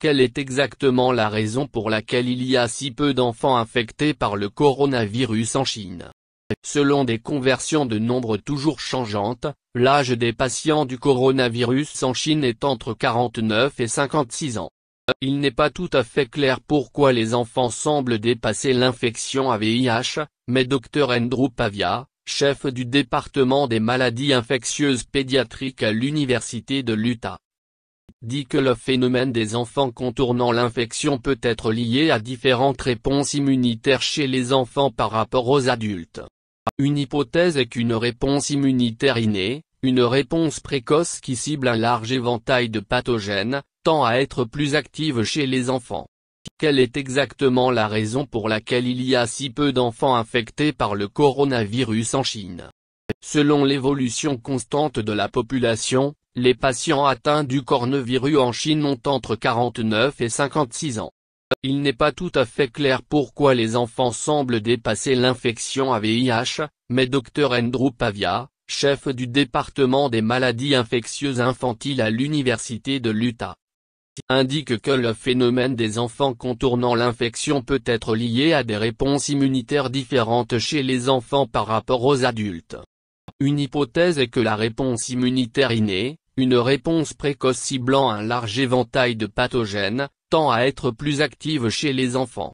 Quelle est exactement la raison pour laquelle il y a si peu d'enfants infectés par le coronavirus en Chine Selon des conversions de nombres toujours changeantes, l'âge des patients du coronavirus en Chine est entre 49 et 56 ans. Il n'est pas tout à fait clair pourquoi les enfants semblent dépasser l'infection à VIH, mais Dr Andrew Pavia, chef du département des maladies infectieuses pédiatriques à l'Université de l'Utah, dit que le phénomène des enfants contournant l'infection peut être lié à différentes réponses immunitaires chez les enfants par rapport aux adultes. Une hypothèse est qu'une réponse immunitaire innée, une réponse précoce qui cible un large éventail de pathogènes, tend à être plus active chez les enfants. Quelle est exactement la raison pour laquelle il y a si peu d'enfants infectés par le coronavirus en Chine Selon l'évolution constante de la population, les patients atteints du coronavirus en Chine ont entre 49 et 56 ans. Il n'est pas tout à fait clair pourquoi les enfants semblent dépasser l'infection à VIH, mais Dr Andrew Pavia, chef du département des maladies infectieuses infantiles à l'Université de l'Utah, indique que le phénomène des enfants contournant l'infection peut être lié à des réponses immunitaires différentes chez les enfants par rapport aux adultes. Une hypothèse est que la réponse immunitaire innée, une réponse précoce ciblant un large éventail de pathogènes, tend à être plus active chez les enfants.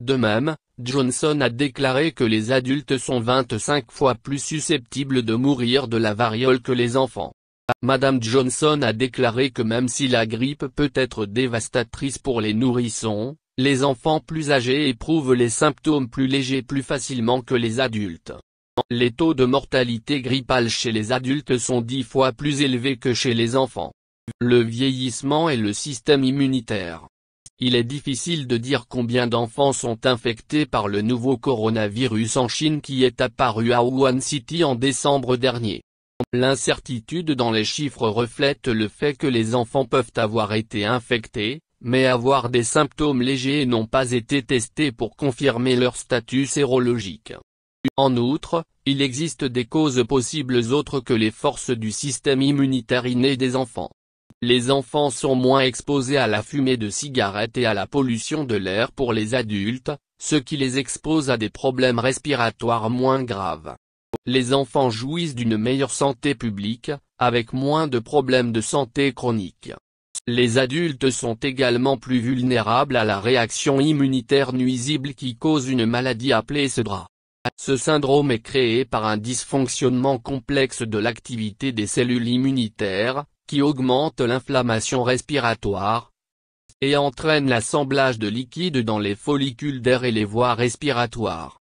De même, Johnson a déclaré que les adultes sont 25 fois plus susceptibles de mourir de la variole que les enfants. Madame Johnson a déclaré que même si la grippe peut être dévastatrice pour les nourrissons, les enfants plus âgés éprouvent les symptômes plus légers plus facilement que les adultes les taux de mortalité grippale chez les adultes sont dix fois plus élevés que chez les enfants. Le vieillissement et le système immunitaire. Il est difficile de dire combien d'enfants sont infectés par le nouveau coronavirus en Chine qui est apparu à Wuhan City en décembre dernier. L'incertitude dans les chiffres reflète le fait que les enfants peuvent avoir été infectés, mais avoir des symptômes légers et n'ont pas été testés pour confirmer leur statut sérologique. En outre, il existe des causes possibles autres que les forces du système immunitaire inné des enfants. Les enfants sont moins exposés à la fumée de cigarettes et à la pollution de l'air pour les adultes, ce qui les expose à des problèmes respiratoires moins graves. Les enfants jouissent d'une meilleure santé publique, avec moins de problèmes de santé chroniques. Les adultes sont également plus vulnérables à la réaction immunitaire nuisible qui cause une maladie appelée SEDRA. Ce syndrome est créé par un dysfonctionnement complexe de l'activité des cellules immunitaires, qui augmente l'inflammation respiratoire, et entraîne l'assemblage de liquide dans les follicules d'air et les voies respiratoires.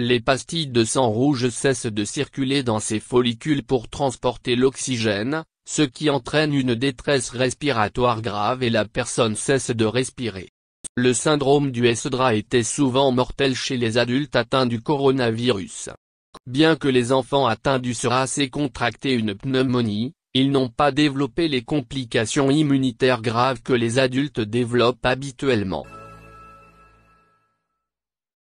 Les pastilles de sang rouge cessent de circuler dans ces follicules pour transporter l'oxygène, ce qui entraîne une détresse respiratoire grave et la personne cesse de respirer. Le syndrome du SDRA était souvent mortel chez les adultes atteints du coronavirus. Bien que les enfants atteints du SRAS aient contracté une pneumonie, ils n'ont pas développé les complications immunitaires graves que les adultes développent habituellement.